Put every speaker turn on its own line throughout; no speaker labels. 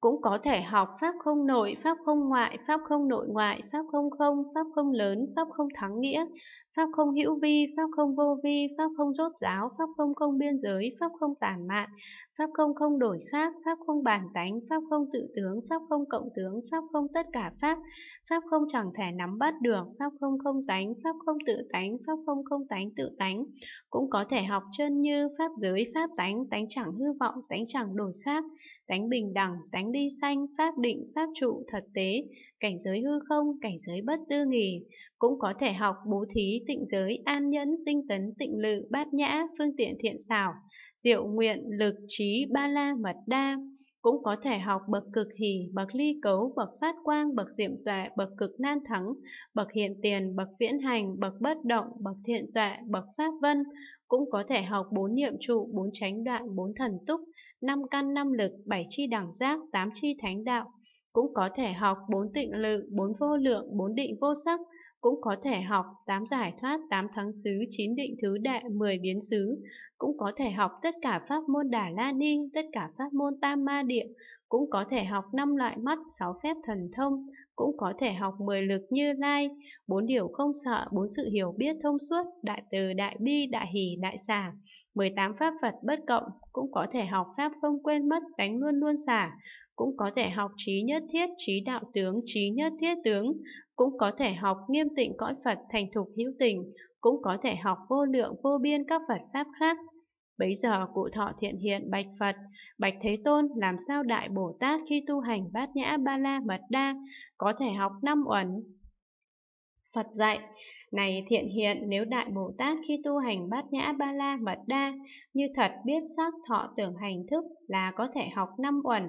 cũng có thể học pháp không nội, pháp không ngoại, pháp không nội ngoại, pháp không không, pháp không lớn, pháp không thắng nghĩa, pháp không hữu vi, pháp không vô vi, pháp không rốt giáo, pháp không không biên giới, pháp không tản mạn, pháp không không đổi khác, pháp không bản tánh, pháp không tự tướng, pháp không cộng tướng, pháp không tất cả pháp, pháp không chẳng thể nắm bắt được, pháp không không tánh, pháp không tự tánh, pháp không không tánh tự tánh, cũng có thể học chân như pháp giới, pháp tánh, tánh chẳng hư vọng, tánh chẳng đổi khác, tánh bình đẳng, tánh thánh ly sanh, pháp định, pháp trụ, thật tế, cảnh giới hư không, cảnh giới bất tư nghỉ. Cũng có thể học bố thí, tịnh giới, an nhẫn, tinh tấn, tịnh lự, bát nhã, phương tiện thiện xảo, diệu nguyện, lực, trí, ba la, mật đa cũng có thể học bậc cực hỷ, bậc ly cấu, bậc phát quang, bậc diệm tuệ, bậc cực nan thắng, bậc hiện tiền, bậc viễn hành, bậc bất động, bậc thiện tuệ, bậc pháp vân, cũng có thể học bốn niệm trụ, bốn tránh đoạn, bốn thần túc, năm căn năm lực, bảy chi đẳng giác, tám chi thánh đạo, cũng có thể học bốn tịnh lự, bốn vô lượng, bốn định vô sắc, cũng có thể học tám giải thoát, tám thắng xứ, chín định thứ đệ, mười biến xứ, cũng có thể học tất cả pháp môn Đà La Ni, tất cả pháp môn Tam Ma Địa, cũng có thể học năm loại mắt, sáu phép thần thông, cũng có thể học mười lực Như Lai, bốn điều không sợ, bốn sự hiểu biết thông suốt, đại từ, đại bi, đại hỷ, đại xả, mười tám pháp Phật bất cộng, cũng có thể học pháp không quên mất, tánh luôn luôn xả, cũng có thể học trí nhất thiết trí đạo tướng, trí nhất thiết tướng, cũng có thể học nghiêm tịnh cõi Phật thành thục hữu tình, cũng có thể học vô lượng vô biên các Phật Pháp khác. Bấy giờ cụ thọ thiện hiện bạch Phật, bạch Thế Tôn làm sao Đại Bồ Tát khi tu hành bát nhã ba la mật đa, có thể học năm uẩn, Phật dạy, này thiện hiện nếu Đại Bồ Tát khi tu hành bát nhã ba la mật đa, như thật biết sắc thọ tưởng hành thức là có thể học năm uẩn,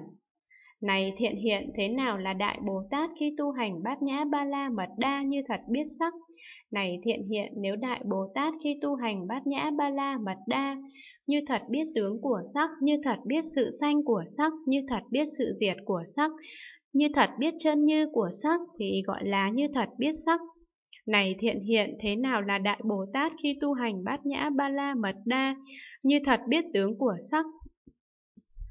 này thiện hiện thế nào là Đại Bồ Tát khi tu hành bát nhã ba la mật đa như thật biết sắc? Này thiện hiện nếu Đại Bồ Tát khi tu hành bát nhã ba la mật đa như thật biết tướng của sắc, như thật biết sự sanh của sắc, như thật biết sự diệt của sắc, như thật biết chân như của sắc thì gọi là như thật biết sắc. Này thiện hiện, thế nào là Đại Bồ Tát khi tu hành bát nhã ba la mật đa, như thật biết tướng của sắc,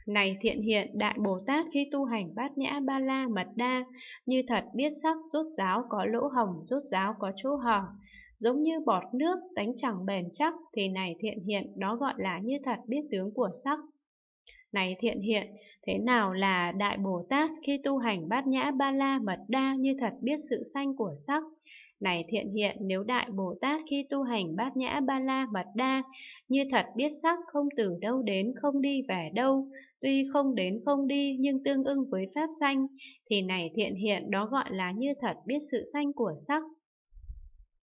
này thiện hiện đại Bồ Tát khi tu hành bát nhã ba la mật đa, như thật biết sắc rút giáo có lỗ hồng, rút giáo có chỗ hở. Giống như bọt nước, tánh chẳng bền chắc, thì này thiện hiện đó gọi là như thật biết tướng của sắc, này thiện hiện, thế nào là Đại Bồ Tát khi tu hành bát nhã ba la mật đa như thật biết sự sanh của sắc? Này thiện hiện, nếu Đại Bồ Tát khi tu hành bát nhã ba la mật đa như thật biết sắc không từ đâu đến không đi về đâu, tuy không đến không đi nhưng tương ưng với pháp sanh, thì này thiện hiện đó gọi là như thật biết sự sanh của sắc.